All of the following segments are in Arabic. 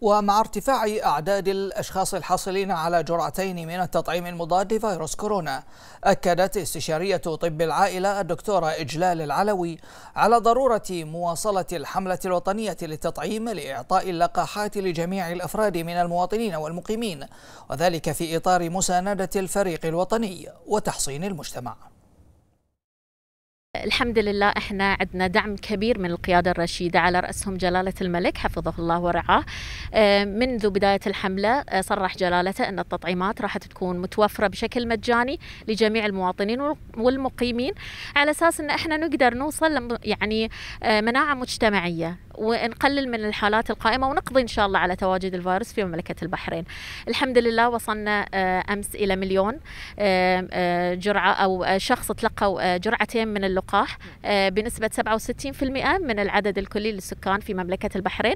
ومع ارتفاع أعداد الأشخاص الحاصلين على جرعتين من التطعيم المضاد لفيروس كورونا أكدت استشارية طب العائلة الدكتورة إجلال العلوي على ضرورة مواصلة الحملة الوطنية للتطعيم لإعطاء اللقاحات لجميع الأفراد من المواطنين والمقيمين وذلك في إطار مساندة الفريق الوطني وتحصين المجتمع الحمد لله احنا عندنا دعم كبير من القياده الرشيده على راسهم جلاله الملك حفظه الله ورعاه آه، منذ بدايه الحمله آه، صرح جلالته ان التطعيمات راح تكون متوفره بشكل مجاني لجميع المواطنين والمقيمين على اساس ان احنا نقدر نوصل يعني آه، مناعه مجتمعيه ونقلل من الحالات القائمه ونقضي ان شاء الله على تواجد الفيروس في مملكه البحرين. الحمد لله وصلنا امس الى مليون جرعه او شخص تلقوا جرعتين من اللو اللقاح آه، بنسبة 67% من العدد الكلي للسكان في مملكة البحرين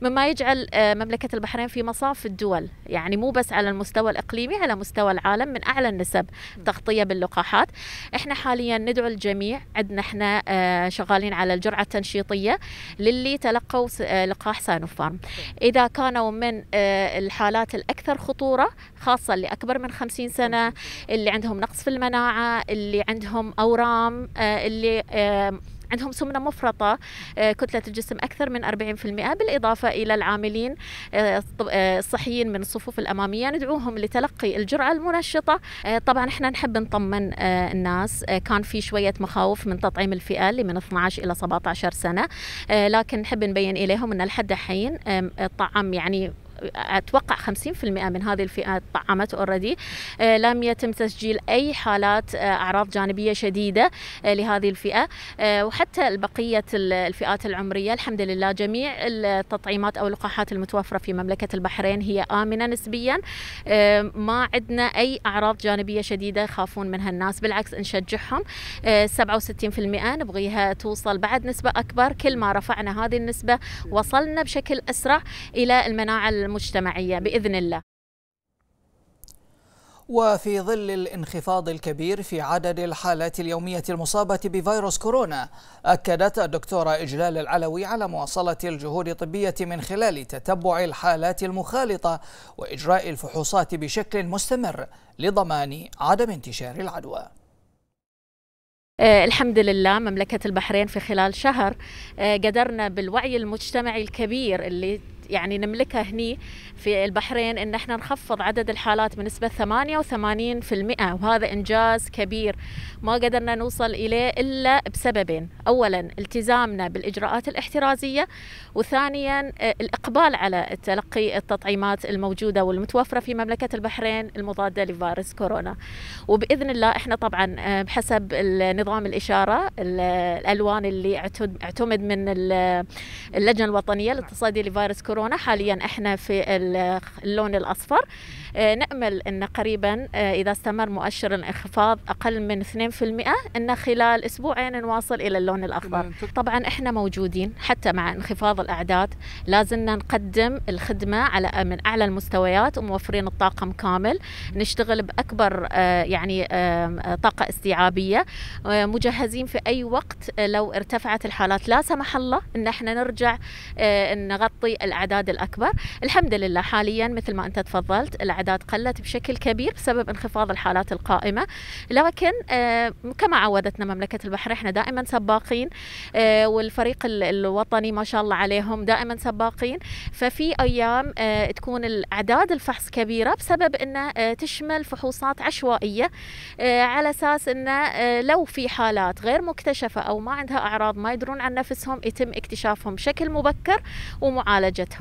مما يجعل آه، مملكة البحرين في مصاف الدول يعني مو بس على المستوى الإقليمي على مستوى العالم من أعلى النسب تغطية باللقاحات احنا حاليا ندعو الجميع عندنا احنا آه، شغالين على الجرعة التنشيطية للي تلقوا لقاح سانوفارم إذا كانوا من الحالات الأكثر خطورة خاصة اللي أكبر من 50 سنة اللي عندهم نقص في المناعة اللي عندهم أورام اللي عندهم سمنة مفرطة آه، كتلة الجسم أكثر من 40% بالإضافة إلى العاملين آه، آه، الصحيين من الصفوف الأمامية ندعوهم لتلقي الجرعة المنشطة طبعا احنا نحب نطمن الناس كان في شوية مخاوف من تطعيم الفئة اللي من 12 إلى 17 سنة لكن نحب نبين إليهم أن لحد الحين الطعام يعني اتوقع 50% من هذه الفئات طعمت اوريدي آه، لم يتم تسجيل اي حالات آه، اعراض جانبيه شديده آه، لهذه الفئه وحتى بقيه الفئات العمريه الحمد لله جميع التطعيمات او اللقاحات المتوفره في مملكه البحرين هي امنه نسبيا ما عندنا اي اعراض جانبيه شديده يخافون منها الناس بالعكس نشجعهم 67% نبغيها توصل بعد نسبه اكبر كل ما رفعنا هذه النسبه وصلنا بشكل اسرع الى المناعه المجتمعية بإذن الله وفي ظل الانخفاض الكبير في عدد الحالات اليومية المصابة بفيروس كورونا أكدت الدكتورة إجلال العلوي على مواصلة الجهود الطبية من خلال تتبع الحالات المخالطة وإجراء الفحوصات بشكل مستمر لضمان عدم انتشار العدوى آه، الحمد لله مملكة البحرين في خلال شهر آه، قدرنا بالوعي المجتمعي الكبير اللي يعني نملكها هني في البحرين ان احنا نخفض عدد الحالات بنسبه 88% وهذا انجاز كبير ما قدرنا نوصل اليه الا بسببين، اولا التزامنا بالاجراءات الاحترازيه وثانيا آه، الاقبال على تلقي التطعيمات الموجوده والمتوفره في مملكه البحرين المضاده لفيروس كورونا. وباذن الله احنا طبعا آه، بحسب نظام الاشاره الالوان اللي اعتمد من اللجنه الوطنيه للتصدي لفيروس كورونا كورونا حاليا احنا في اللون الاصفر آه، نامل ان قريبا آه، اذا استمر مؤشر الانخفاض اقل من 2% ان خلال اسبوعين نواصل الى اللون الاخضر طبعا احنا موجودين حتى مع انخفاض الاعداد لازلنا نقدم الخدمه على من اعلى المستويات وموفرين الطاقم كامل نشتغل باكبر آه، يعني طاقه استيعابيه مجهزين في اي وقت لو ارتفعت الحالات لا سمح الله ان احنا نرجع نغطي الاعداد الأعداد الأكبر الحمد لله حاليا مثل ما أنت تفضلت الأعداد قلت بشكل كبير بسبب انخفاض الحالات القائمة لكن آه، كما عودتنا مملكة البحر احنا دائما سباقين آه، والفريق الوطني ما شاء الله عليهم دائما سباقين ففي أيام آه، تكون الأعداد الفحص كبيرة بسبب أنه تشمل فحوصات عشوائية على أساس أنه لو في حالات غير مكتشفة أو ما عندها أعراض ما يدرون عن نفسهم يتم اكتشافهم بشكل مبكر ومعالجتهم